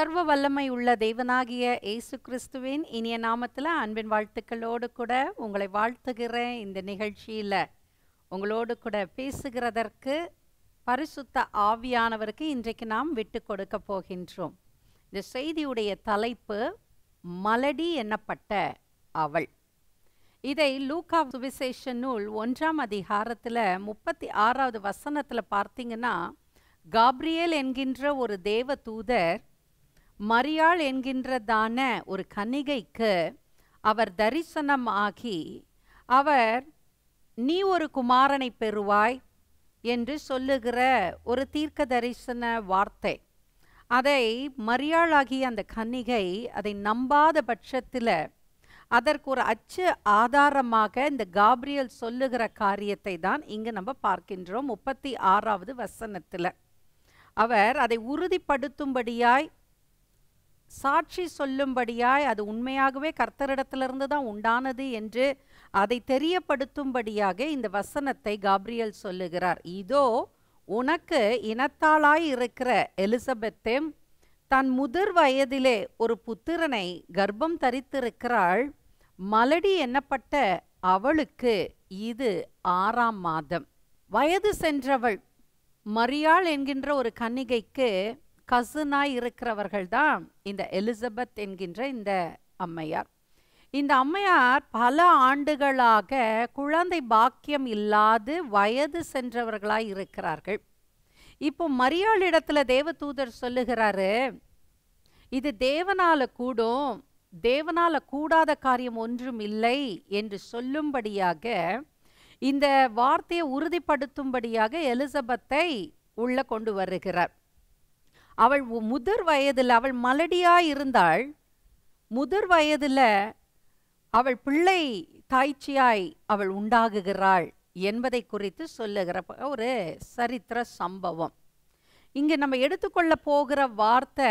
சர்வ வல்லமை உள்ள தெய்வனாகிய இயேசு கிறிஸ்துவின் இனிய நாமத்தில் அன்பின் வாழ்த்துக்களோடு கூட உங்களை வாழ்த்துகிறேன் இந்த நிகழ்ச்சியில் உங்களோடு கூட பேசுகிறதற்கு பரிசுத்த ஆவியானவருக்கு இன்றைக்கு நாம் விட்டு கொடுக்க போகின்றோம் இந்த செய்தியுடைய தலைப்பு மலடி எனப்பட்ட அவள் இதை லூகா சுவிசேஷ நூல் ஒன்றாம் அதிகாரத்தில் முப்பத்தி ஆறாவது வசனத்தில் பார்த்தீங்கன்னா காப்ரியேல் என்கின்ற ஒரு தேவ தூதர் மரியாள் என்கின்றதான ஒரு கன்னிகைக்கு அவர் தரிசனம் ஆகி அவர் நீ ஒரு குமாரனை பெறுவாய் என்று சொல்லுகிற ஒரு தீர்க்க தரிசன வார்த்தை அதை மரியாளாகிய அந்த கன்னிகை அதை நம்பாத பட்சத்தில் அதற்கு ஒரு அச்சு ஆதாரமாக இந்த காப்ரியல் சொல்லுகிற காரியத்தை தான் இங்கு நம்ம பார்க்கின்றோம் முப்பத்தி ஆறாவது வசனத்தில் அவர் அதை உறுதிப்படுத்தும்படியாய் சாட்சி சொல்லும்படியாய் அது உண்மையாகவே கர்த்தரிடத்திலிருந்து தான் உண்டானது என்று அதை தெரியப்படுத்தும்படியாக இந்த வசனத்தை காப்ரியல் சொல்லுகிறார் இதோ உனக்கு இனத்தாளாய் இருக்கிற எலிசபெத்தும் தன் முதிர் வயதிலே ஒரு புத்திரனை கர்ப்பம் தரித்திருக்கிறாள் மலடி எண்ணப்பட்ட அவளுக்கு இது ஆறாம் மாதம் வயது சென்றவள் மரியாள் என்கின்ற ஒரு கன்னிகைக்கு கசுனாய் இருக்கிறவர்கள் தான் இந்த எலிசபெத் என்கின்ற இந்த அம்மையார் இந்த அம்மையார் பல ஆண்டுகளாக குழந்தை பாக்கியம் இல்லாது வயது சென்றவர்களாய் இருக்கிறார்கள் இப்போ மரியாள் இடத்துல தேவதூதர் சொல்லுகிறாரு இது தேவனால கூடும் தேவனால கூடாத காரியம் ஒன்றும் இல்லை என்று சொல்லும்படியாக இந்த வார்த்தையை உறுதிப்படுத்தும்படியாக எலிசபெத்தை உள்ள கொண்டு வருகிறார் அவள் முதிர் வயதில் அவள் மலடியாக இருந்தாள் முதிர் வயதில் அவள் பிள்ளை காய்ச்சியாய் அவள் உண்டாகுகிறாள் என்பதை குறித்து சொல்லுகிற ஒரு சரித்திர சம்பவம் இங்கே நம்ம எடுத்துக்கொள்ள போகிற வார்த்தை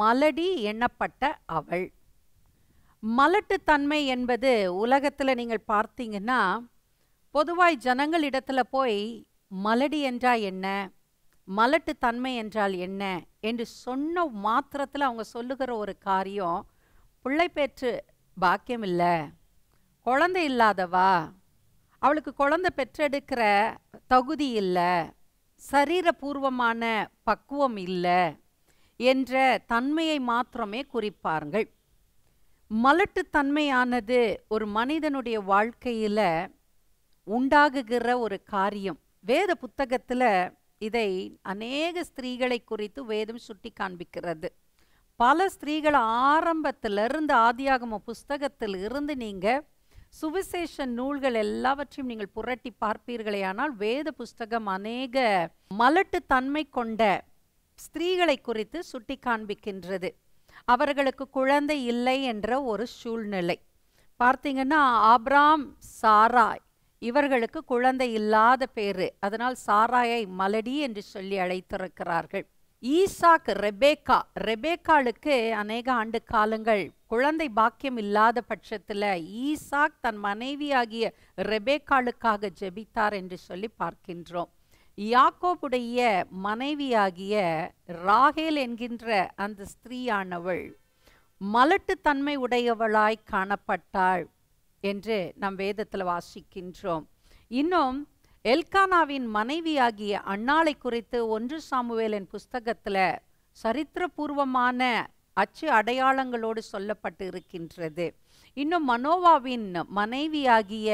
மலடி எண்ணப்பட்ட அவள் மலட்டுத்தன்மை என்பது உலகத்தில் நீங்கள் பார்த்தீங்கன்னா பொதுவாய் ஜனங்கள் இடத்துல போய் மலடி என்றால் என்ன மலட்டுத்தன்மை என்றால் என்ன என்று சொன்ன மாத்திரத்தில் அவங்க சொல்லுகிற ஒரு காரியம் பிள்ளை பெற்று பாக்கியம் இல்லை குழந்தை இல்லாதவா அவளுக்கு குழந்தை பெற்றெடுக்கிற தகுதி இல்லை சரீரபூர்வமான பக்குவம் இல்லை என்ற தன்மையை மாத்திரமே குறிப்பார்கள் மலட்டுத்தன்மையானது ஒரு மனிதனுடைய வாழ்க்கையில் உண்டாகுகிற ஒரு காரியம் வேத புத்தகத்தில் இதை அநேக ஸ்திரீகளை குறித்து வேதம் சுட்டி காண்பிக்கிறது பல ஸ்திரீகள் ஆரம்பத்திலிருந்து ஆதியாகம புஸ்தகத்தில் இருந்து நீங்கள் சுவிசேஷ நூல்கள் எல்லாவற்றையும் நீங்கள் புரட்டி ஆனால் வேத புஸ்தகம் அநேக மலட்டு தன்மை கொண்ட ஸ்திரீகளை குறித்து சுட்டி காண்பிக்கின்றது அவர்களுக்கு குழந்தை இல்லை என்ற ஒரு சூழ்நிலை பார்த்தீங்கன்னா ஆப்ராம் சாராய் இவர்களுக்கு குழந்தை இல்லாத பேரு அதனால் சாராயை மலடி என்று சொல்லி அழைத்திருக்கிறார்கள் ஈசாக் ரெபேக்கா ரெபேக்காளுக்கு அநேக ஆண்டு காலங்கள் குழந்தை பாக்கியம் இல்லாத பட்சத்தில் ஈசாக் தன் மனைவியாகிய ரெபேக்காளுக்காக ஜெபித்தார் என்று சொல்லி பார்க்கின்றோம் யாக்கோபுடைய மனைவியாகிய ராகேல் என்கின்ற அந்த ஸ்திரீயானவள் மலட்டுத்தன்மை உடையவளாய் காணப்பட்டாள் என்று நம் வேதத்தில் வாசிக்கின்றோம் இன்னும் எல்கானாவின் மனைவியாகிய அண்ணாளை குறித்து ஒன்று சாமுவேலின் புஸ்தகத்தில் சரித்திரபூர்வமான அச்சு அடையாளங்களோடு சொல்லப்பட்டு இருக்கின்றது இன்னும் மனோவாவின் மனைவியாகிய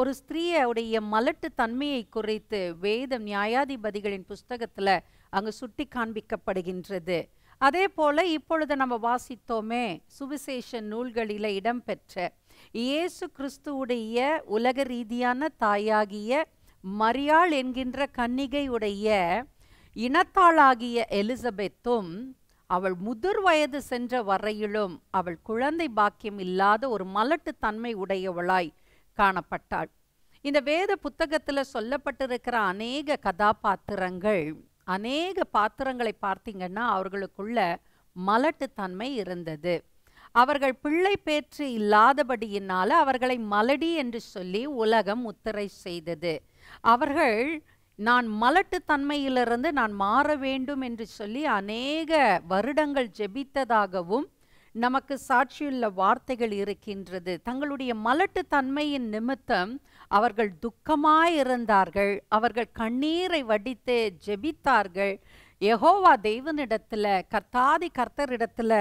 ஒரு ஸ்திரீயுடைய மலட்டு தன்மையை குறித்து வேதம் நியாயாதிபதிகளின் புஸ்தகத்தில் அங்கு சுட்டி காண்பிக்கப்படுகின்றது அதே போல இப்பொழுது நம்ம வாசித்தோமே சுவிசேஷ நூல்களில் இடம்பெற்ற இயேசு கிறிஸ்துவுடைய உலக ரீதியான தாயாகிய மரியாள் என்கின்ற கன்னிகையுடைய இனத்தாளாகிய எலிசபெத்தும் அவள் முதிர் வயது சென்ற வரையிலும் அவள் குழந்தை பாக்கியம் இல்லாத ஒரு மலட்டு தன்மை உடையவளாய் காணப்பட்டாள் இந்த வேத புத்தகத்தில் சொல்லப்பட்டிருக்கிற அநேக கதாபாத்திரங்கள் அநேக பாத்திரங்களை பார்த்தீங்கன்னா அவர்களுக்குள்ள மலட்டுத்தன்மை இருந்தது அவர்கள் பிள்ளை பேற்று இல்லாதபடியினால அவர்களை மலடி என்று சொல்லி உலகம் முத்திரை செய்தது அவர்கள் நான் மலட்டு தன்மையிலிருந்து நான் மாற வேண்டும் என்று சொல்லி அநேக வருடங்கள் ஜெபித்ததாகவும் நமக்கு சாட்சியுள்ள வார்த்தைகள் இருக்கின்றது தங்களுடைய மலட்டு தன்மையின் நிமித்தம் அவர்கள் துக்கமாயிருந்தார்கள் அவர்கள் கண்ணீரை வடித்து ஜெபித்தார்கள் எகோவா தெய்வனிடத்தில் கர்த்தாதி கர்த்தரிடத்தில்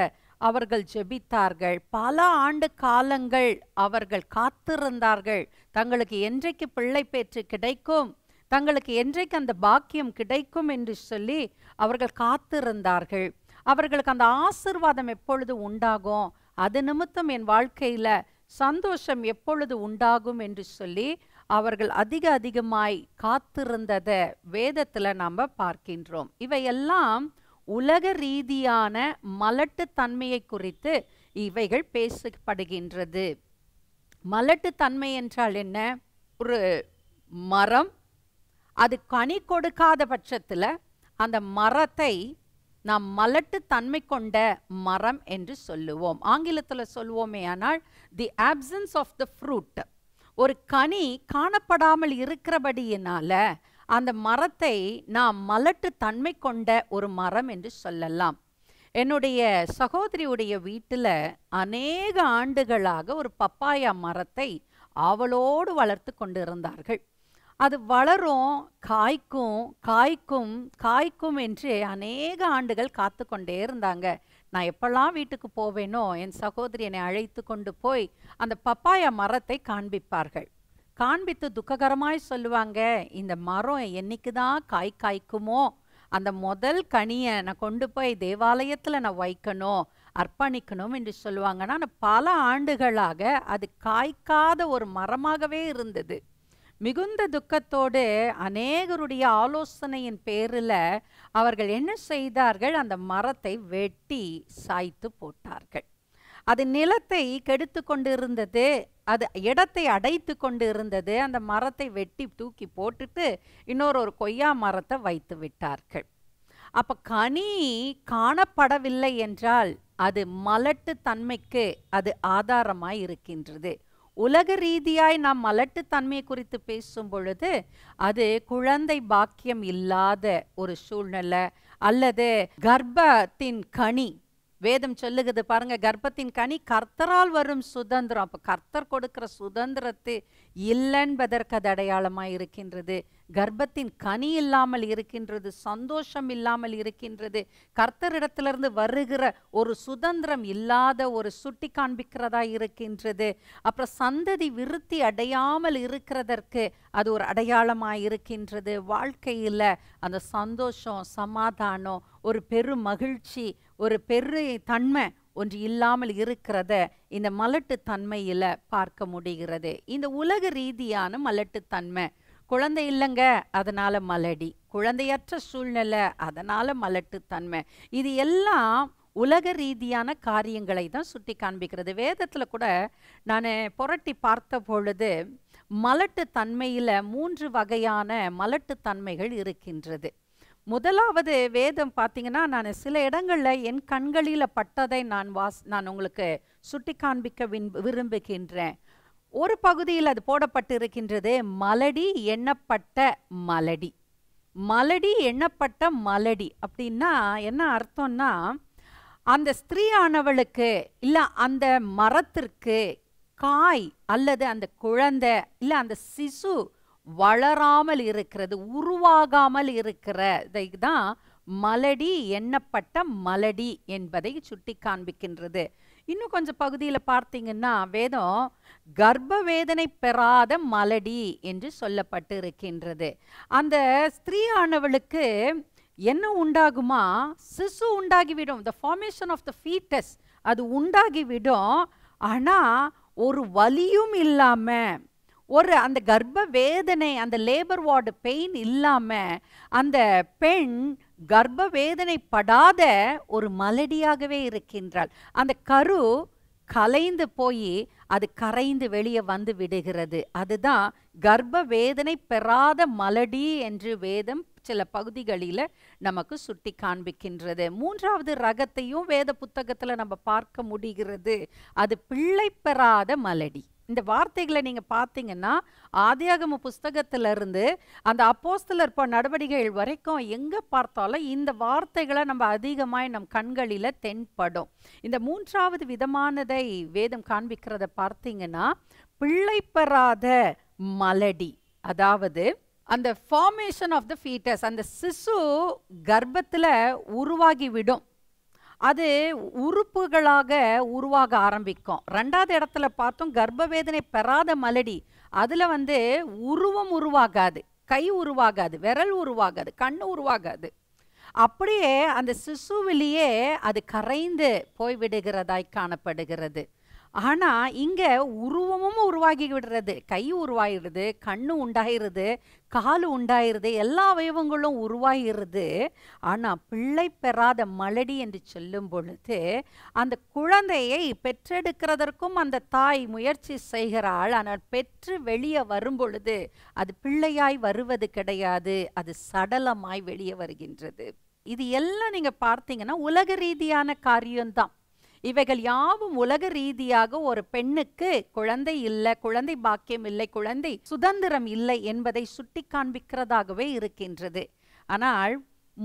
அவர்கள் ஜெபித்தார்கள் பல ஆண்டு காலங்கள் அவர்கள் காத்திருந்தார்கள் தங்களுக்கு என்றைக்கு பிள்ளை பேற்று கிடைக்கும் தங்களுக்கு என்றைக்கு அந்த பாக்கியம் கிடைக்கும் என்று சொல்லி அவர்கள் காத்திருந்தார்கள் அவர்களுக்கு அந்த ஆசிர்வாதம் எப்பொழுது உண்டாகும் அது நிமித்தம் என் வாழ்க்கையில் சந்தோஷம் எப்பொழுது உண்டாகும் என்று சொல்லி அவர்கள் அதிக அதிகமாய் காத்திருந்ததை வேதத்தில் நாம் பார்க்கின்றோம் இவையெல்லாம் உலக ரீதியான மலட்டுத்தன்மையை குறித்து இவைகள் பேசப்படுகின்றது மலட்டுத்தன்மை என்றால் என்ன ஒரு மரம் அது கனி கொடுக்காத பட்சத்தில் அந்த மரத்தை நாம் மலட்டுத்தன்மை தன்மை கொண்ட மரம் என்று சொல்லுவோம் ஆங்கிலத்தில் சொல்லுவோமே ஆனால் the absence of the fruit ஒரு கனி காணப்படாமல் இருக்கிறபடியினால அந்த மரத்தை நாம் மலட்டு தன்மை கொண்ட ஒரு மரம் என்று சொல்லலாம் என்னுடைய சகோதரியுடைய வீட்டில் அநேக ஆண்டுகளாக ஒரு பப்பாயா மரத்தை அவளோடு வளர்த்து கொண்டு இருந்தார்கள் அது வளரும் காய்க்கும் காய்க்கும் காய்க்கும் என்று அநேக ஆண்டுகள் காத்து கொண்டே இருந்தாங்க நான் எப்பெல்லாம் வீட்டுக்கு போவேனோ என் சகோதரி என்னை அழைத்து கொண்டு போய் அந்த பப்பாயா மரத்தை காண்பிப்பார்கள் காண்பித்து துக்ககரமாய் சொல்லுவாங்க இந்த மரம் என்னைக்கு தான் காய் காய்க்குமோ அந்த முதல் கனியை நான் கொண்டு போய் தேவாலயத்தில் நான் வைக்கணும் அர்ப்பணிக்கணும் என்று சொல்லுவாங்கன்னா பல ஆண்டுகளாக அது காய்க்காத ஒரு மரமாகவே இருந்தது மிகுந்த துக்கத்தோடு அநேகருடைய ஆலோசனையின் பேரில் அவர்கள் என்ன செய்தார்கள் அந்த மரத்தை வெட்டி சாய்த்து போட்டார்கள் அது நிலத்தை கெடுத்து கொண்டு இருந்தது அது இடத்தை அடைத்து கொண்டு இருந்தது அந்த மரத்தை வெட்டி தூக்கி போட்டுட்டு இன்னொரு ஒரு கொய்யா மரத்தை வைத்து விட்டார்கள் அப்போ கனி காணப்படவில்லை என்றால் அது மலட்டு தன்மைக்கு அது ஆதாரமாய் இருக்கின்றது உலக ரீதியாய் நாம் மலட்டு தன்மை குறித்து பேசும் பொழுது அது குழந்தை பாக்கியம் இல்லாத ஒரு சூழ்நிலை அல்லது கர்ப்பத்தின் கனி வேதம் சொல்லுகிறது பாருங்க கர்ப்பத்தின் கனி கர்த்தரால் வரும் சுதந்திரம் அப்போ கர்த்தர் கொடுக்கிற சுதந்திரத்து இல்லைன்பதற்கு அது அடையாளமாக இருக்கின்றது கர்ப்பத்தின் கனி இல்லாமல் இருக்கின்றது சந்தோஷம் இல்லாமல் இருக்கின்றது கர்த்தரிடத்திலிருந்து வருகிற ஒரு சுதந்திரம் இல்லாத ஒரு சுட்டி காண்பிக்கிறதா இருக்கின்றது அப்புறம் சந்ததி விருத்தி அடையாமல் இருக்கிறதற்கு அது ஒரு அடையாளமாக இருக்கின்றது வாழ்க்கையில் அந்த சந்தோஷம் சமாதானம் ஒரு பெரு மகிழ்ச்சி ஒரு பெரு தன்மை ஒன்று இல்லாமல் இருக்கிறத இந்த மலட்டுத்தன்மையில் பார்க்க முடிகிறது இந்த உலக ரீதியான மலட்டுத்தன்மை குழந்தை இல்லைங்க அதனால் மலடி குழந்தையற்ற சூழ்நிலை அதனால் மலட்டுத்தன்மை இது எல்லாம் உலக ரீதியான காரியங்களை தான் சுட்டி காண்பிக்கிறது வேதத்தில் கூட நான் புரட்டி பார்த்த பொழுது மலட்டு தன்மையில் மூன்று வகையான மலட்டு தன்மைகள் இருக்கின்றது முதலாவது வேதம் பார்த்தீங்கன்னா நான் சில இடங்களில் என் கண்களில் பட்டதை நான் வாஸ் நான் உங்களுக்கு சுட்டி காண்பிக்க விரும்புகின்றேன் ஒரு பகுதியில் அது போடப்பட்டிருக்கின்றது மலடி எண்ணப்பட்ட மலடி மலடி எண்ணப்பட்ட மலடி அப்படின்னா என்ன அர்த்தம்னா அந்த ஸ்திரீயானவளுக்கு இல்லை அந்த மரத்திற்கு காய் அல்லது அந்த குழந்தை இல்லை அந்த சிசு வளராமல் இருக்கிறது உருவாகாமல் இருக்கிறதை தான் மலடி எண்ணப்பட்ட மலடி என்பதை சுட்டி காண்பிக்கின்றது இன்னும் கொஞ்சம் பகுதியில் பார்த்தீங்கன்னா வேதம் கர்ப்ப வேதனை பெறாத மலடி என்று சொல்லப்பட்டு இருக்கின்றது அந்த ஸ்திரீயானவளுக்கு என்ன உண்டாகுமா சிசு உண்டாகிவிடும் the formation of the foetus அது உண்டாகிவிடும் ஆனால் ஒரு வலியும் இல்லாமல் ஒரு அந்த கர்ப்ப வேதனை அந்த லேபர் வார்டு பெயின் இல்லாமல் அந்த பெண் கர்ப்ப வேதனைப்படாத ஒரு மலடியாகவே இருக்கின்றாள் அந்த கரு கலைந்து போய் அது கரைந்து வெளியே வந்து விடுகிறது அதுதான் கர்ப்ப வேதனை பெறாத மலடி என்று வேதம் சில பகுதிகளில் நமக்கு சுட்டி காண்பிக்கின்றது மூன்றாவது ரகத்தையும் வேத புத்தகத்தில் நம்ம பார்க்க முடிகிறது அது பிள்ளை பெறாத மலடி இந்த வார்த்தைகளை நீங்க பார்த்தீங்கன்னா ஆதியாகம புஸ்தகத்திலிருந்து அந்த அப்போஸ்தலர் இப்போ நடவடிக்கைகள் வரைக்கும் எங்க பார்த்தாலும் இந்த வார்த்தைகளை நம்ம அதிகமாய் நம் கண்களில தென்படும் இந்த மூன்றாவது விதமானதை வேதம் காண்பிக்கிறத பார்த்தீங்கன்னா பிள்ளை பெறாத மலடி அதாவது அந்த ஃபார்மேஷன் ஆஃப் த ஃபீட்டஸ் அந்த சிசு கர்ப்பத்தில் உருவாகி விடும் அது உறுப்புகளாக உருவாக ஆரம்பிக்கும் ரெண்டாவது இடத்துல பார்த்தோம் கர்ப்ப வேதனை பெறாத மலடி அதில் வந்து உருவம் உருவாகாது கை உருவாகாது விரல் உருவாகாது கண் உருவாகாது அப்படியே அந்த சிசுவிலேயே அது கரைந்து போய்விடுகிறதாய் காணப்படுகிறது ஆனால் இங்கே உருவமும் உருவாகி விடுறது கை உருவாகிடுது கண்ணு உண்டாகிடுது காலு உண்டாகிடுது எல்லா அவயவங்களும் உருவாகிடுது ஆனால் பிள்ளை பெறாத மலடி என்று சொல்லும் பொழுது அந்த குழந்தையை பெற்றெடுக்கிறதற்கும் அந்த தாய் முயற்சி செய்கிறாள் ஆனால் பெற்று வெளியே வரும் பொழுது அது பிள்ளையாய் வருவது கிடையாது அது சடலமாய் வெளியே வருகின்றது இது எல்லாம் நீங்கள் பார்த்தீங்கன்னா உலக ரீதியான காரியம்தான் இவைகள் யாவும் உலக ரீதியாக ஒரு பெண்ணுக்கு குழந்தை இல்லை குழந்தை பாக்கியம் இல்லை குழந்தை சுதந்திரம் இல்லை என்பதை சுட்டி காண்பிக்கிறதாகவே இருக்கின்றது ஆனால்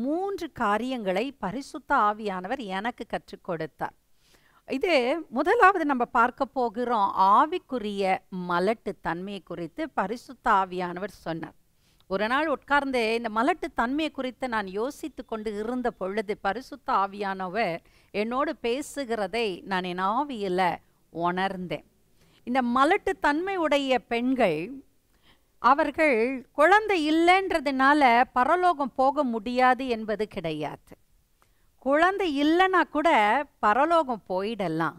மூன்று காரியங்களை பரிசுத்த ஆவியானவர் எனக்கு கற்றுக் கொடுத்தார் இது முதலாவது நம்ம பார்க்க போகிறோம் ஆவிக்குரிய மலட்டு தன்மையை குறித்து பரிசுத்த ஆவியானவர் சொன்னார் ஒரு நாள் உட்கார்ந்து இந்த மலட்டு தன்மையை குறித்து நான் யோசித்து கொண்டு இருந்த பொழுது பரிசுத்த ஆவியானவர் என்னோடு பேசுகிறதை நான் என் ஆவியில் உணர்ந்தேன் இந்த மலட்டு உடைய பெண்கள் அவர்கள் குழந்தை இல்லைன்றதுனால பரலோகம் போக முடியாது என்பது கிடையாது குழந்தை இல்லைன்னா கூட பரலோகம் போயிடலாம்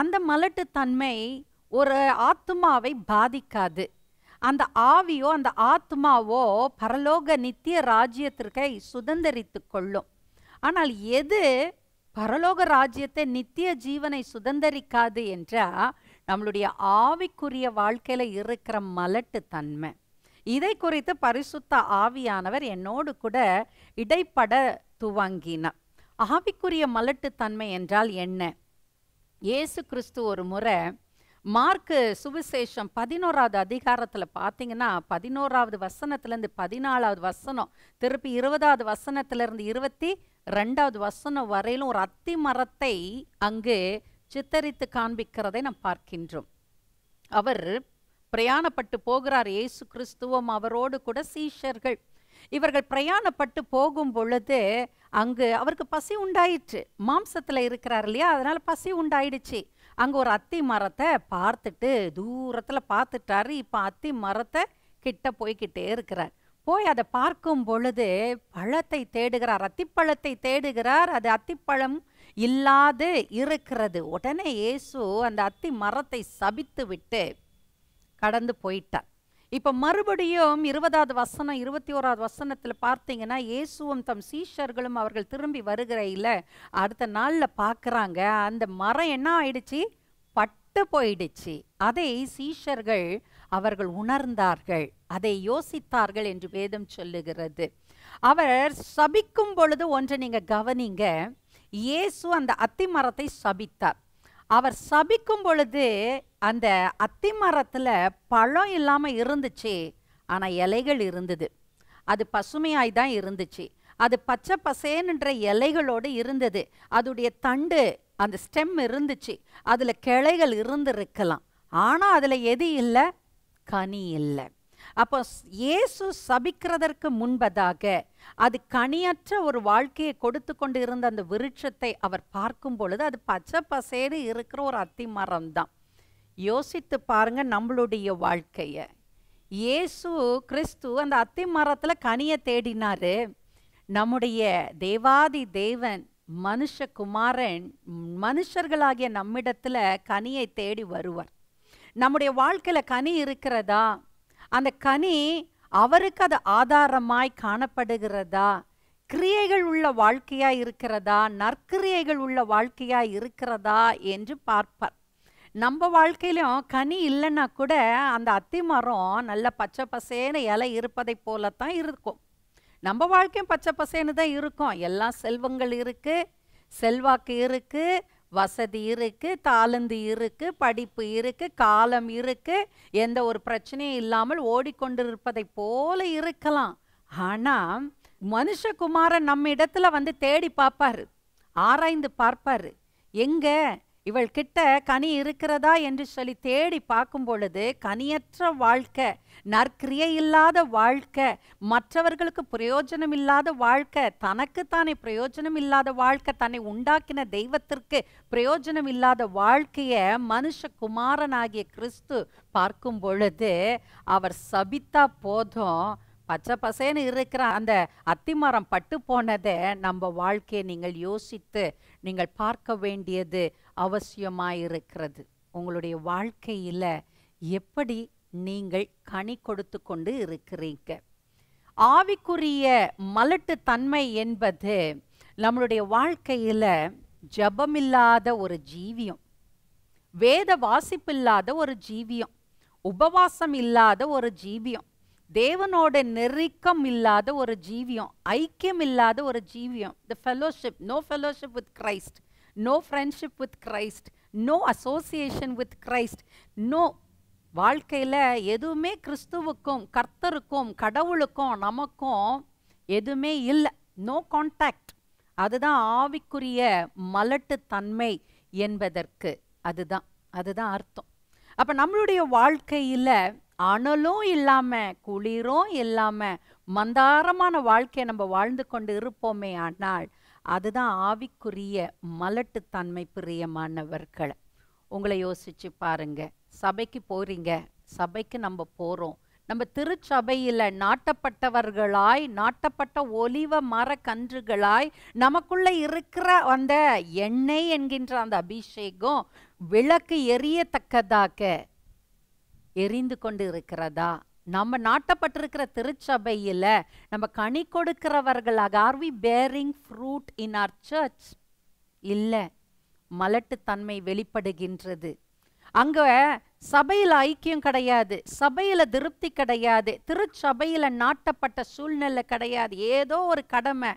அந்த மலட்டுத்தன்மை ஒரு ஆத்மாவை பாதிக்காது அந்த ஆவியோ அந்த ஆத்மாவோ பரலோக நித்திய ராஜ்யத்திற்கை சுதந்திரித்து கொள்ளும் ஆனால் எது பரலோக ராஜ்யத்தை நித்திய ஜீவனை சுதந்தரிக்காது என்றால் நம்மளுடைய ஆவிக்குரிய வாழ்க்கையில் இருக்கிற மலட்டு தன்மை இதை குறித்து பரிசுத்த ஆவியானவர் என்னோடு கூட இடைப்பட துவங்கினார் ஆவிக்குரிய மலட்டு தன்மை என்றால் என்ன இயேசு கிறிஸ்து ஒரு முறை மார்க்கு சுவிசேஷம் பதினோராவது அதிகாரத்தில் பார்த்தீங்கன்னா பதினோராவது வசனத்துலேருந்து பதினாலாவது வசனம் திருப்பி இருபதாவது வசனத்திலேருந்து இருபத்தி ரெண்டாவது வசனம் வரையிலும் ஒரு அத்தி மரத்தை அங்கு சித்தரித்து காண்பிக்கிறதை நாம் பார்க்கின்றோம் அவர் பிரயாணப்பட்டு போகிறார் இயேசு கிறிஸ்துவம் அவரோடு கூட சீஷர்கள் இவர்கள் பிரயாணப்பட்டு போகும் பொழுது அங்கு அவருக்கு பசி உண்டாயிற்று மாம்சத்தில் இருக்கிறார் இல்லையா அதனால் பசி உண்டாயிடுச்சு அங்கே ஒரு அத்தி மரத்தை பார்த்துட்டு தூரத்தில் பார்த்துட்டாரு இப்போ அத்தி மரத்தை கிட்ட போய்கிட்டே இருக்கிறார் போய் அதை பார்க்கும் பொழுது பழத்தை தேடுகிறார் அத்திப்பழத்தை தேடுகிறார் அது அத்திப்பழம் இல்லாது இருக்கிறது உடனே இயேசு அந்த அத்தி மரத்தை சபித்து விட்டு கடந்து போயிட்டார் இப்போ மறுபடியும் இருபதாவது வசனம் இருபத்தி ஓராவது வசனத்தில் பார்த்தீங்கன்னா இயேசுவும் தம் சீஷர்களும் அவர்கள் திரும்பி வருகிறையில் அடுத்த நாளில் பார்க்குறாங்க அந்த மரம் என்ன ஆயிடுச்சு பட்டு போயிடுச்சு அதை சீஷர்கள் அவர்கள் உணர்ந்தார்கள் அதை யோசித்தார்கள் என்று வேதம் சொல்லுகிறது அவர் சபிக்கும் பொழுது ஒன்றை நீங்கள் கவனிங்க இயேசு அந்த அத்தி மரத்தை சபித்தார் அவர் சபிக்கும் பொழுது அந்த அத்தி மரத்தில் பழம் இல்லாமல் இருந்துச்சு ஆனால் இலைகள் இருந்தது அது பசுமையாய் தான் இருந்துச்சு அது பச்சை பசேனுன்ற இலைகளோடு இருந்தது அதுடைய தண்டு அந்த ஸ்டெம் இருந்துச்சு அதில் கிளைகள் இருந்திருக்கலாம் ஆனால் அதில் எது இல்லை கனி இல்லை அப்போ இயேசு சபிக்கிறதற்கு முன்பதாக அது கனியற்ற ஒரு வாழ்க்கையை கொடுத்து கொண்டு இருந்த அந்த விருட்சத்தை அவர் பார்க்கும் பொழுது அது பச்சை பசேடு இருக்கிற ஒரு அத்தி மரம் தான் யோசித்து பாருங்க நம்மளுடைய வாழ்க்கையை இயேசு கிறிஸ்து அந்த அத்தி மரத்தில் கனியை தேடினார் நம்முடைய தேவாதி தேவன் மனுஷகுமாரன் மனுஷர்களாகிய நம்மிடத்தில் கனியை தேடி வருவார் நம்முடைய வாழ்க்கையில் கனி இருக்கிறதா அந்த கனி அவருக்கு அது ஆதாரமாய் காணப்படுகிறதா கிரியைகள் உள்ள வாழ்க்கையாக இருக்கிறதா நற்கிரியைகள் உள்ள வாழ்க்கையாக இருக்கிறதா என்று பார்ப்பார் நம்ம வாழ்க்கையிலும் கனி இல்லைன்னா கூட அந்த அத்தி மரம் நல்ல பச்சை பசேன இலை இருப்பதை போலத்தான் இருக்கும் நம்ம வாழ்க்கையும் பச்சை பசேன்னு தான் இருக்கும் எல்லா செல்வங்கள் இருக்குது செல்வாக்கு இருக்குது வசதி இருக்குது தாளந்து இருக்குது படிப்பு இருக்குது காலம் இருக்குது எந்த ஒரு பிரச்சனையும் இல்லாமல் ஓடிக்கொண்டிருப்பதை போல இருக்கலாம் ஆனால் மனுஷகுமாரன் நம்ம இடத்துல வந்து தேடி பார்ப்பார் ஆராய்ந்து பார்ப்பார் எங்கே இவள் கிட்ட கனி இருக்கிறதா என்று சொல்லி தேடி பார்க்கும் பொழுது கனியற்ற வாழ்க்கை நற்கிரியை இல்லாத வாழ்க்கை மற்றவர்களுக்கு பிரயோஜனம் இல்லாத வாழ்க்கை தனக்கு தானே பிரயோஜனம் இல்லாத வாழ்க்கை தன்னை உண்டாக்கின தெய்வத்திற்கு பிரயோஜனம் இல்லாத வாழ்க்கைய மனுஷ குமாரனாகிய கிறிஸ்து பார்க்கும் பொழுது அவர் சபித்தா போதும் பச்சை பசேன்னு இருக்கிற அந்த அத்திமரம் பட்டு போனதை நம்ம வாழ்க்கையை நீங்கள் யோசித்து நீங்கள் பார்க்க வேண்டியது அவசியமாயிருக்கிறது உங்களுடைய வாழ்க்கையில் எப்படி நீங்கள் கனி கொடுத்து கொண்டு இருக்கிறீங்க ஆவிக்குரிய மலட்டு தன்மை என்பது நம்மளுடைய வாழ்க்கையில் ஜபமில்லாத ஒரு ஜீவியம் வேத வாசிப்பில்லாத ஒரு ஜீவியம் உபவாசம் இல்லாத ஒரு ஜீவியம் தேவனோட நெருக்கம் இல்லாத ஒரு ஜீவியம் ஐக்கியம் இல்லாத ஒரு ஜீவியம் the fellowship no fellowship with Christ no friendship with Christ no association with Christ no வாழ்க்கையில் எதுவுமே கிறிஸ்துவுக்கும் கர்த்தருக்கும் கடவுளுக்கும் நமக்கும் எதுவுமே இல்லை நோ கான்டாக்ட் அதுதான் ஆவிக்குரிய மலட்டுத்தன்மை என்பதற்கு அதுதான் அதுதான் அர்த்தம் அப்போ நம்மளுடைய வாழ்க்கையில் அனலும் இல்லாமல் குளிரும் இல்லாமல் மந்தாரமான வாழ்க்கையை நம்ம வாழ்ந்து கொண்டு இருப்போமே ஆனால் அதுதான் ஆவிக்குரிய மலட்டுத்தன்மை பிரியமானவர்கள் உங்களை யோசிச்சு பாருங்க சபைக்கு போகிறீங்க சபைக்கு நம்ம போகிறோம் நம்ம திருச்சபையில் நாட்டப்பட்டவர்களாய் நாட்டப்பட்ட ஒலிவ மர கன்றுகளாய் நமக்குள்ளே இருக்கிற அந்த எண்ணெய் என்கின்ற அந்த அபிஷேகம் விளக்கு எரியத்தக்கதாக எரிந்து கொண்டு இருக்கிறதா நம்ம நாட்டப்பட்டிருக்கிற திருச்சபையில் நம்ம கனி கொடுக்கிறவர்களாக are we bearing fruit in our church இல்லை மலட்டுத்தன்மை வெளிப்படுகின்றது அங்கே சபையில் ஐக்கியம் கிடையாது சபையில் திருப்தி கிடையாது திருச்சபையில் நாட்டப்பட்ட சூழ்நிலை கிடையாது ஏதோ ஒரு கடமை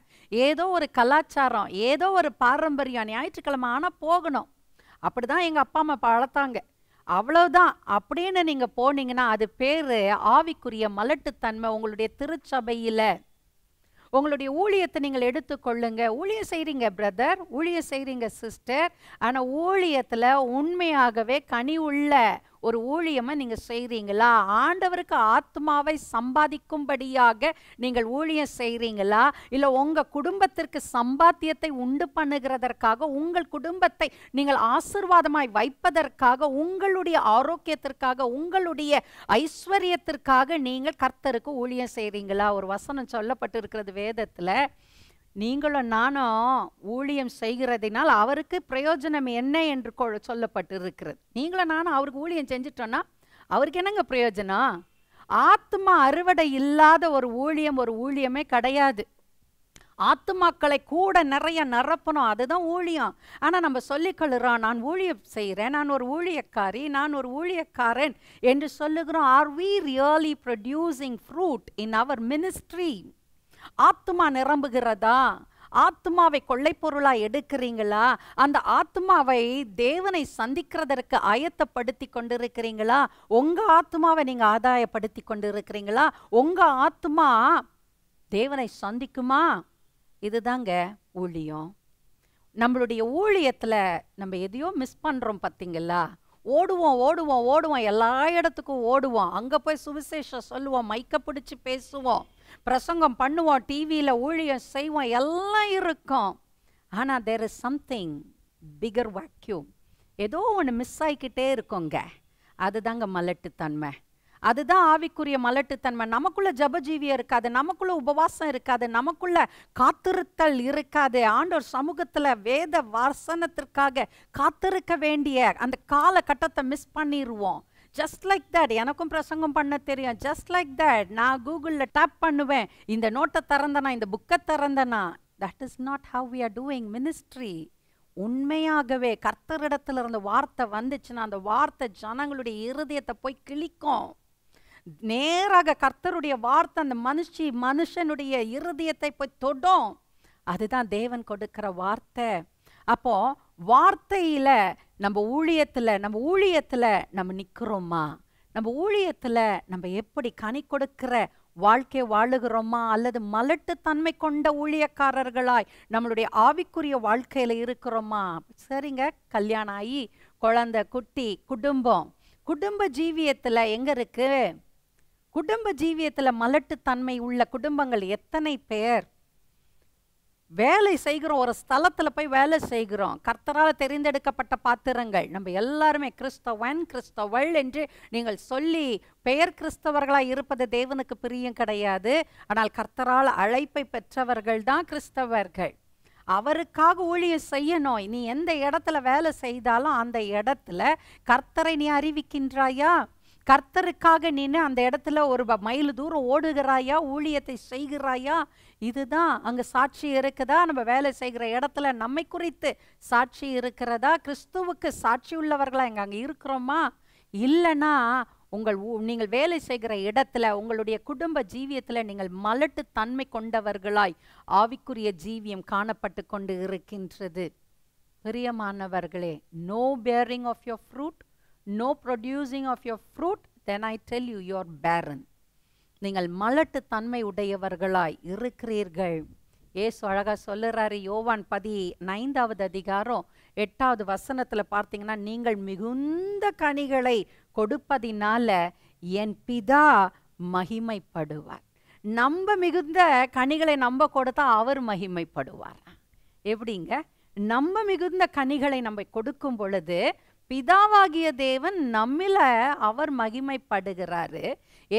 ஏதோ ஒரு கலாச்சாரம் ஏதோ ஒரு பாரம்பரியம் ஞாயிற்றுக்கிழமை ஆனால் போகணும் அப்படி தான் எங்கள் அப்பா அம்மா பழத்தாங்க அவ்வளவுதான் அப்படின்னு நீங்கள் போனீங்கன்னா அது பேர் ஆவிக்குரிய மலட்டுத்தன்மை உங்களுடைய திருச்சபையில் உங்களுடைய ஊழியத்தை நீங்கள் எடுத்துக்கொள்ளுங்க ஊழிய செய்கிறீங்க பிரதர் ஊழியம் செய்கிறீங்க சிஸ்டர் ஆனால் ஊழியத்தில் உண்மையாகவே கனி உள்ள ஒரு ஊழியமாக நீங்கள் செய்கிறீங்களா ஆண்டவருக்கு ஆத்மாவை சம்பாதிக்கும்படியாக நீங்கள் ஊழியம் செய்கிறீங்களா இல்லை உங்கள் குடும்பத்திற்கு சம்பாத்தியத்தை உண்டு பண்ணுகிறதற்காக உங்கள் குடும்பத்தை நீங்கள் ஆசிர்வாதமாய் வைப்பதற்காக உங்களுடைய ஆரோக்கியத்திற்காக உங்களுடைய ஐஸ்வர்யத்திற்காக நீங்கள் கர்த்தருக்கு ஊழியம் செய்கிறீங்களா ஒரு வசனம் இருக்கிறது வேதத்தில் நீங்களும் நானும் ஊழியம் செய்கிறதினால் அவருக்கு பிரயோஜனம் என்ன என்று சொல்லப்பட்டு இருக்கிறது நீங்களும் நானும் அவருக்கு ஊழியம் செஞ்சிட்டோன்னா அவருக்கு என்னங்க பிரயோஜனம் ஆத்மா அறுவடை இல்லாத ஒரு ஊழியம் ஒரு ஊழியமே கிடையாது ஆத்துமாக்களை கூட நிறைய நிரப்பணும் அதுதான் ஊழியம் ஆனால் நம்ம சொல்லிக்கொள்ளுறோம் நான் ஊழியம் செய்கிறேன் நான் ஒரு ஊழியக்காரி நான் ஒரு ஊழியக்காரன் என்று சொல்லுகிறோம் are we really producing fruit in our ministry ஆத்மா நிரம்புகிறதா ஆத்மாவை கொள்ளைப்பொருளா எடுக்கிறீங்களா அந்த ஆத்மாவை தேவனை சந்திக்கிறதற்கு ஆயத்தப்படுத்தி கொண்டிருக்கிறீங்களா உங்க ஆத்மாவை நீங்க ஆதாயப்படுத்தி கொண்டிருக்கிறீங்களா உங்க ஆத்மா தேவனை சந்திக்குமா இதுதாங்க ஊழியம் நம்மளுடைய ஊழியத்தில் நம்ம எதையோ மிஸ் பண்ணுறோம் பார்த்தீங்களா ஓடுவோம் ஓடுவோம் ஓடுவோம் எல்லா இடத்துக்கும் ஓடுவோம் அங்கே போய் சுவிசேஷம் சொல்லுவோம் மைக்கை பிடிச்சி பேசுவோம் பிரசங்கம் பண்ணுவோம் டிவியில் ஊழியம் செய்வோம் எல்லாம் இருக்கும் ஆனால் there is something bigger vacuum ஏதோ ஒன்று மிஸ் ஆகிக்கிட்டே இருக்கோங்க அதுதாங்க மலட்டுத்தன்மை அதுதான் ஆவிக்குரிய மலட்டுத்தன்மை நமக்குள்ள ஜபஜீவியம் இருக்காது நமக்குள்ள உபவாசம் இருக்காது நமக்குள்ள காத்திருத்தல் இருக்காது ஆண்டோர் சமூகத்தில் வேத வாசனத்திற்காக காத்திருக்க வேண்டிய அந்த காலகட்டத்தை மிஸ் பண்ணிடுவோம் ஜஸ்ட் லைக் தட் எனக்கும் பிரசங்கம் பண்ண தெரியும் ஜஸ்ட் லைக் தட் நான் கூகுளில் டேப் பண்ணுவேன் இந்த நோட்டை திறந்தனா இந்த புக்கை திறந்தனா that is not how we are doing ministry உண்மையாகவே கர்த்தரிடத்துல இருந்த வார்த்தை வந்துச்சுன்னா அந்த வார்த்தை ஜனங்களுடைய இருதயத்தை போய் கிழிக்கும் நேராக கர்த்தருடைய வார்த்தை அந்த மனுஷி மனுஷனுடைய இருதயத்தை போய் தொடும் அதுதான் தேவன் கொடுக்கிற வார்த்தை அப்போ வார்த்தையில் நம்ம ஊழியத்தில் நம்ம ஊழியத்தில் நம்ம நிற்கிறோமா நம்ம ஊழியத்தில் நம்ம எப்படி கனி கொடுக்கிற வாழ்க்கை வாழுகிறோமா அல்லது மலட்டுத்தன்மை கொண்ட ஊழியக்காரர்களாய் நம்மளுடைய ஆவிக்குரிய வாழ்க்கையில் இருக்கிறோமா சரிங்க கல்யாணம் ஆகி குழந்த குட்டி குடும்பம் குடும்ப ஜீவியத்தில் எங்கே இருக்குது குடும்ப ஜீவியத்தில் மலட்டுத்தன்மை உள்ள குடும்பங்கள் எத்தனை பேர் வேலை செய்கிறோம் ஒரு ஸ்தலத்தில் போய் வேலை செய்கிறோம் கர்த்தரால் தெரிந்தெடுக்கப்பட்ட பாத்திரங்கள் நம்ம எல்லாருமே கிறிஸ்தவன் கிறிஸ்தவள் என்று நீங்கள் சொல்லி பெயர் கிறிஸ்தவர்களாக இருப்பது தேவனுக்கு பிரியம் கிடையாது ஆனால் கர்த்தரால் அழைப்பை பெற்றவர்கள் தான் கிறிஸ்தவர்கள் அவருக்காக ஊழியம் செய்யணும் நீ எந்த இடத்துல வேலை செய்தாலும் அந்த இடத்துல கர்த்தரை நீ அறிவிக்கின்றாயா கர்த்தருக்காக நின்று அந்த இடத்துல ஒரு மைல் தூரம் ஓடுகிறாயா ஊழியத்தை செய்கிறாயா இதுதான் அங்கே சாட்சி இருக்குதா நம்ம வேலை செய்கிற இடத்துல நம்மை குறித்து சாட்சி இருக்கிறதா கிறிஸ்துவுக்கு சாட்சி உள்ளவர்களா எங்கள் அங்கே இருக்கிறோமா இல்லைன்னா உங்கள் நீங்கள் வேலை செய்கிற இடத்துல உங்களுடைய குடும்ப ஜீவியத்தில் நீங்கள் மலட்டு தன்மை கொண்டவர்களாய் ஆவிக்குரிய ஜீவியம் காணப்பட்டு கொண்டு இருக்கின்றது பிரியமானவர்களே no bearing of your fruit no producing of your fruit then I tell you you're barren நீங்கள் மலட்டு தன்மை உடையவர்களாய் இருக்கிறீர்கள் ஏசு அழகா சொல்லுறாரு யோவான் பதி ஐந்தாவது அதிகாரம் எட்டாவது வசனத்தில் பார்த்தீங்கன்னா நீங்கள் மிகுந்த கனிகளை கொடுப்பதினால என் பிதா மகிமைப்படுவார் நம்ம மிகுந்த கனிகளை நம்ம கொடுத்தா அவர் மகிமைப்படுவார் எப்படிங்க நம்ம மிகுந்த கனிகளை நம்ம கொடுக்கும் பொழுது பிதாவாகிய தேவன் நம்மில அவர் மகிமைப்படுகிறாரு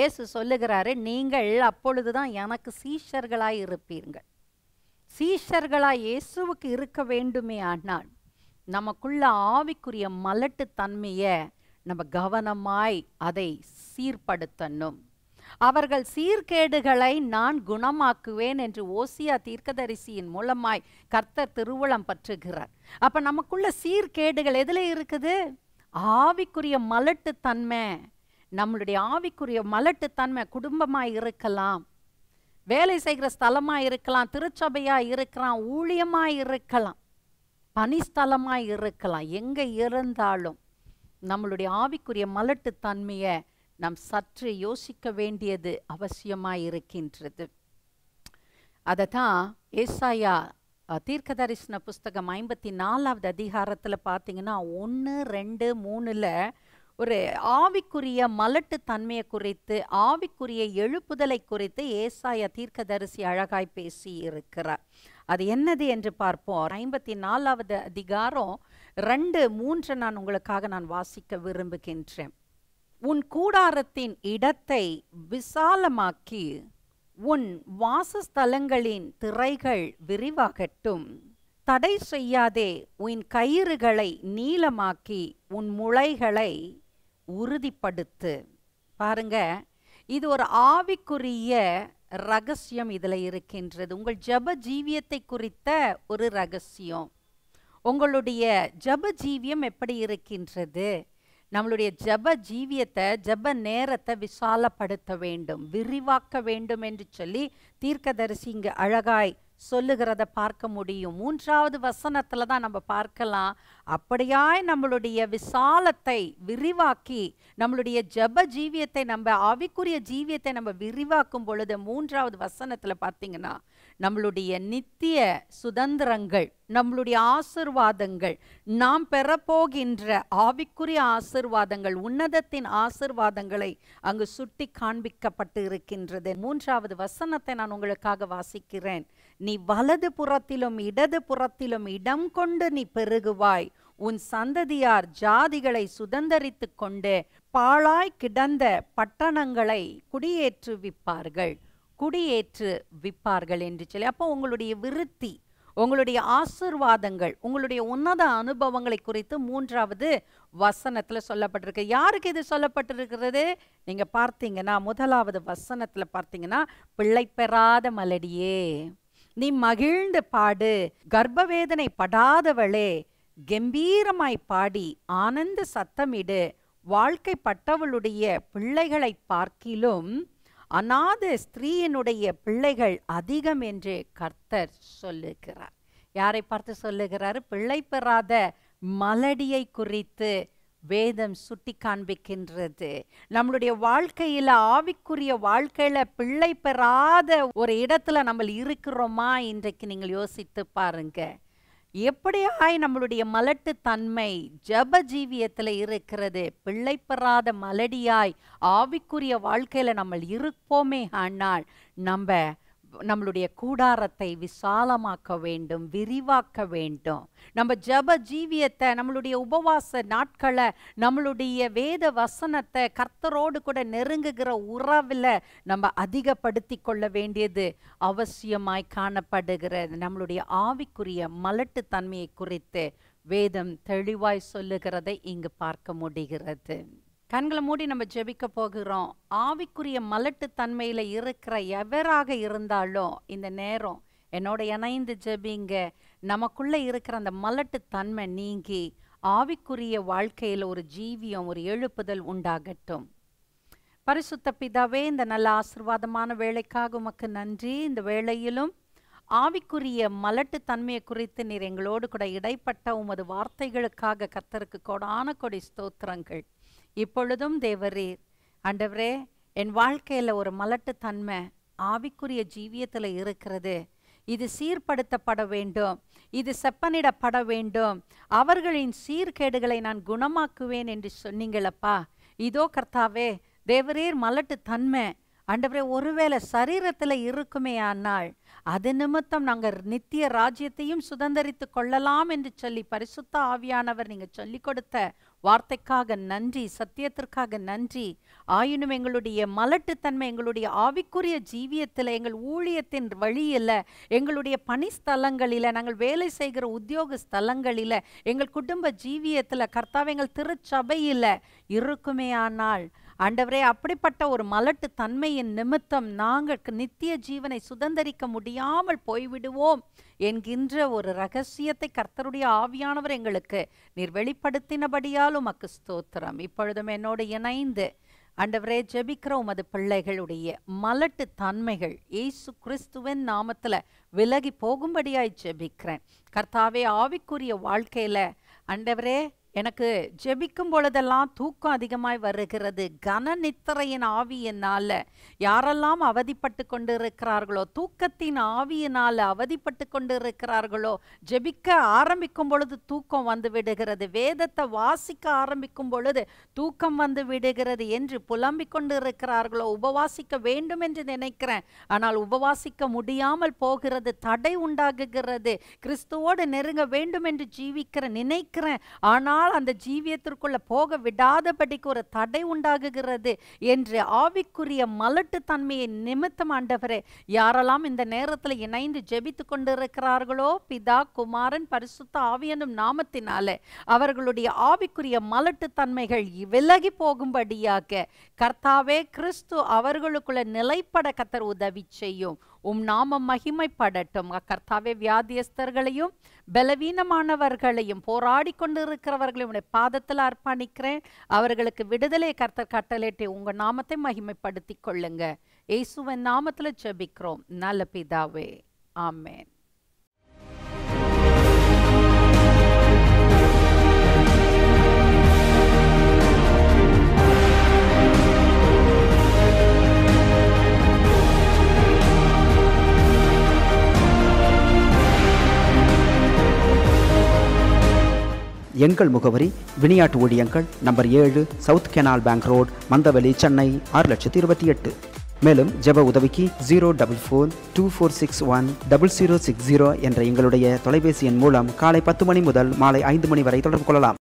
ஏசு சொல்லுகிறாரு நீங்கள் அப்பொழுதுதான் எனக்கு சீஷர்களாய் இருப்பீர்கள் சீஷர்களாய் இயேசுவுக்கு இருக்க வேண்டுமே ஆனால் நமக்குள்ள ஆவிக்குரிய மலட்டு தன்மையை நம்ம கவனமாய் அதை சீர்படுத்தணும் அவர்கள் சீர்கேடுகளை நான் குணமாக்குவேன் என்று ஓசியா தீர்க்கதரிசியின் மூலமாய் கர்த்தர் திருவுளம் பற்றுகிறார் அப்ப நமக்குள்ள சீர்கேடுகள் எதுல இருக்குது ஆவிக்குரிய மலட்டு தன்மை நம்மளுடைய ஆவிக்குரிய தன்மை குடும்பமாய் இருக்கலாம் வேலை செய்கிற ஸ்தலமாக இருக்கலாம் திருச்சபையாக இருக்கலாம் ஊழியமாக இருக்கலாம் பனிஸ்தலமாக இருக்கலாம் எங்கே இருந்தாலும் நம்மளுடைய ஆவிக்குரிய தன்மையை நாம் சற்று யோசிக்க வேண்டியது அவசியமாயிருக்கின்றது அதை தான் ஏசாயா தீர்க்க தரிசன புஸ்தகம் ஐம்பத்தி நாலாவது அதிகாரத்தில் பார்த்தீங்கன்னா ஒன்று ரெண்டு மூணில் ஒரு ஆவிக்குரிய மலட்டு தன்மையை குறித்து ஆவிக்குரிய எழுப்புதலை குறித்து ஏசாய தீர்க்கதரிசி அழகாய் பேசி இருக்கிறார் அது என்னது என்று பார்ப்போம் ஐம்பத்தி நாலாவது அதிகாரம் ரெண்டு மூன்று நான் உங்களுக்காக நான் வாசிக்க விரும்புகின்றேன் உன் கூடாரத்தின் இடத்தை விசாலமாக்கி உன் வாசஸ்தலங்களின் திரைகள் விரிவாகட்டும் தடை செய்யாதே உன் கயிறுகளை நீளமாக்கி உன் முளைகளை உறுதிப்படுத்து பாருங்க இது ஒரு ஆவிக்குரிய ரகசியம் இதில் இருக்கின்றது உங்கள் ஜப ஜீவியத்தை குறித்த ஒரு ரகசியம் உங்களுடைய ஜப ஜீவியம் எப்படி இருக்கின்றது நம்மளுடைய ஜப ஜீவியத்தை ஜப நேரத்தை விசாலப்படுத்த வேண்டும் விரிவாக்க வேண்டும் என்று சொல்லி தீர்க்கதரிசி இங்கு அழகாய் சொல்லுகிறத பார்க்க முடியும் மூன்றாவது வசனத்தில் தான் நம்ம பார்க்கலாம் அப்படியாய் நம்மளுடைய விசாலத்தை விரிவாக்கி நம்மளுடைய ஜப ஜீவியத்தை நம்ம ஆவிக்குரிய ஜீவியத்தை நம்ம விரிவாக்கும் பொழுது மூன்றாவது வசனத்தில் பார்த்தீங்கன்னா நம்மளுடைய நித்திய சுதந்திரங்கள் நம்மளுடைய ஆசிர்வாதங்கள் நாம் பெறப்போகின்ற ஆவிக்குரிய ஆசிர்வாதங்கள் உன்னதத்தின் ஆசிர்வாதங்களை அங்கு சுட்டி காண்பிக்கப்பட்டு இருக்கின்றது மூன்றாவது வசனத்தை நான் உங்களுக்காக வாசிக்கிறேன் நீ வலது புறத்திலும் இடது புறத்திலும் இடம் கொண்டு நீ பெருகுவாய் உன் சந்ததியார் ஜாதிகளை சுதந்திரித்து கொண்டு பாழாய் கிடந்த பட்டணங்களை குடியேற்றுவிப்பார்கள் குடியேற்று விப்பார்கள் என்று சொல்லி அப்போ உங்களுடைய விருத்தி உங்களுடைய ஆசிர்வாதங்கள் உங்களுடைய உன்னத அனுபவங்களை குறித்து மூன்றாவது வசனத்தில் சொல்லப்பட்டிருக்கு யாருக்கு இது சொல்லப்பட்டிருக்கிறது நீங்கள் பார்த்தீங்கன்னா முதலாவது வசனத்தில் பார்த்தீங்கன்னா பிள்ளை பெறாத மலடியே நீ மகிழ்ந்து பாடு கர்ப்பவேதனை படாதவளே கம்பீரமாய் பாடி ஆனந்த சத்தமிடு வாழ்க்கைப்பட்டவளுடைய பிள்ளைகளை பார்க்கிலும் அநாத ஸ்திரீயினுடைய பிள்ளைகள் அதிகம் என்று கர்த்தர் சொல்லுகிறார் யாரை பார்த்து சொல்லுகிறார் பிள்ளை பெறாத மலடியை குறித்து வேதம் சுட்டி காண்பிக்கின்றது நம்மளுடைய வாழ்க்கையில் ஆவிக்குரிய வாழ்க்கையில் பிள்ளை பெறாத ஒரு இடத்துல நம்ம இருக்கிறோமா இன்றைக்கு நீங்கள் யோசித்து பாருங்கள் எப்படியாய் நம்மளுடைய மலட்டு தன்மை ஜப ஜீவியத்தில் இருக்கிறது பிள்ளை பெறாத மலடியாய் ஆவிக்குரிய வாழ்க்கையில் நம்ம இருப்போமே ஆனால் நம்ம நம்மளுடைய கூடாரத்தை விசாலமாக்க வேண்டும் விரிவாக்க வேண்டும் நம்ம ஜப ஜீவியத்தை நம்மளுடைய உபவாச நாட்களை நம்மளுடைய வேத வசனத்தை கர்த்தரோடு கூட நெருங்குகிற உறவில் நம்ம அதிகப்படுத்தி கொள்ள வேண்டியது அவசியமாய் காணப்படுகிறது நம்மளுடைய ஆவிக்குரிய மலட்டு தன்மையை குறித்து வேதம் தெளிவாய் சொல்லுகிறதை இங்கு பார்க்க முடிகிறது கண்களை மூடி நம்ம ஜெபிக்க போகிறோம் ஆவிக்குரிய தன்மையில் இருக்கிற எவராக இருந்தாலும் இந்த நேரம் என்னோட இணைந்து ஜெபிங்க நமக்குள்ளே இருக்கிற அந்த தன்மை நீங்கி ஆவிக்குரிய வாழ்க்கையில் ஒரு ஜீவியம் ஒரு எழுப்புதல் உண்டாகட்டும் பரிசுத்த பிதாவே இந்த நல்ல ஆசிர்வாதமான வேலைக்காக உமக்கு நன்றி இந்த வேளையிலும் ஆவிக்குரிய மலட்டு தன்மையை குறித்து நீர் எங்களோடு கூட இடைப்பட்ட உமது வார்த்தைகளுக்காக கத்தருக்கு கொடான கொடி ஸ்தோத்திரங்கள் இப்பொழுதும் தேவரீர் ஆண்டவரே என் வாழ்க்கையில் ஒரு மலட்டு தன்மை ஆவிக்குரிய ஜீவியத்தில் இருக்கிறது இது சீர்படுத்தப்பட வேண்டும் இது செப்பனிடப்பட வேண்டும் அவர்களின் சீர்கேடுகளை நான் குணமாக்குவேன் என்று சொன்னீங்களப்பா இதோ கர்த்தாவே தேவரீர் மலட்டு தன்மை ஆண்டவரே ஒருவேளை சரீரத்தில் இருக்குமே ஆனால் அது நிமித்தம் நாங்கள் நித்திய ராஜ்யத்தையும் சுதந்திரித்து கொள்ளலாம் என்று சொல்லி பரிசுத்த ஆவியானவர் நீங்கள் சொல்லிக் கொடுத்த வார்த்தைக்காக நன்றி சத்தியத்திற்காக நன்றி ஆயினும் எங்களுடைய மலட்டுத்தன்மை எங்களுடைய ஆவிக்குரிய ஜீவியத்தில் எங்கள் ஊழியத்தின் வழியில் எங்களுடைய பணி ஸ்தலங்களில் நாங்கள் வேலை செய்கிற உத்தியோக ஸ்தலங்களில் எங்கள் குடும்ப ஜீவியத்தில் கர்த்தாவை எங்கள் திருச்சபையில் இருக்குமே ஆனால் ஆண்டவரே அப்படிப்பட்ட ஒரு மலட்டு தன்மையின் நிமித்தம் நாங்கள் நித்திய ஜீவனை சுதந்திரிக்க முடியாமல் போய்விடுவோம் என்கின்ற ஒரு ரகசியத்தை கர்த்தருடைய ஆவியானவர் எங்களுக்கு நீர் வெளிப்படுத்தினபடியால் உமக்கு ஸ்தோத்திரம் இப்பொழுதும் என்னோடு இணைந்து அண்டவரே ஜெபிக்கிற உமது பிள்ளைகளுடைய மலட்டு தன்மைகள் இயேசு கிறிஸ்துவின் நாமத்தில் விலகி போகும்படியாய் ஜெபிக்கிறேன் கர்த்தாவே ஆவிக்குரிய வாழ்க்கையில் அண்டவரே எனக்கு ஜெபிக்கும் பொழுதெல்லாம் தூக்கம் அதிகமாய் வருகிறது கன நித்திரையின் ஆவியினால் யாரெல்லாம் அவதிப்பட்டு கொண்டு இருக்கிறார்களோ தூக்கத்தின் ஆவியினால் அவதிப்பட்டு கொண்டு இருக்கிறார்களோ ஜெபிக்க ஆரம்பிக்கும் பொழுது தூக்கம் வந்து விடுகிறது வேதத்தை வாசிக்க ஆரம்பிக்கும் பொழுது தூக்கம் வந்து விடுகிறது என்று புலம்பிக் கொண்டு இருக்கிறார்களோ உபவாசிக்க வேண்டும் என்று நினைக்கிறேன் ஆனால் உபவாசிக்க முடியாமல் போகிறது தடை உண்டாகுகிறது கிறிஸ்துவோடு நெருங்க வேண்டும் என்று ஜீவிக்கிற நினைக்கிறேன் ஆனால் நாள் அந்த ஜீவியத்திற்குள்ள போக விடாதபடிக்கு ஒரு தடை உண்டாகுகிறது என்று ஆவிக்குரிய மலட்டு தன்மையை நிமித்தம் ஆண்டவரே யாரெல்லாம் இந்த நேரத்தில் இணைந்து ஜெபித்து கொண்டிருக்கிறார்களோ பிதா குமாரன் பரிசுத்த ஆவியனும் நாமத்தினாலே அவர்களுடைய ஆவிக்குரிய மலட்டு தன்மைகள் விலகி போகும்படியாக கர்த்தாவே கிறிஸ்து அவர்களுக்குள்ள நிலைப்பட கத்தர் உதவி செய்யும் உம் நாமம் மகிமைப்படட்டும் அக்கர்த்தாவே வியாதியஸ்தர்களையும் பலவீனமானவர்களையும் போராடி கொண்டு இருக்கிறவர்களையும் உடைய பாதத்தில் அர்ப்பணிக்கிறேன் அவர்களுக்கு விடுதலை கர்த்தர் கட்டளேட்டை உங்கள் நாமத்தை மகிமைப்படுத்தி கொள்ளுங்க இயேசுவன் நாமத்தில் ஜெபிக்கிறோம் நல்ல பிதாவே ஆமேன் எங்கள் முகவரி விளையாட்டு ஊழியங்கள் நம்பர் ஏழு South Canal Bank Road Mandaveli Chennai ஆறு லட்சத்தி இருபத்தி எட்டு மேலும் ஜெப உதவிக்கு zero double four two four six one double zero six zero என்ற எங்களுடைய தொலைபேசி எண் மூலம் காலை பத்து மணி முதல் மாலை ஐந்து மணி வரை தொடர்பு கொள்ளலாம்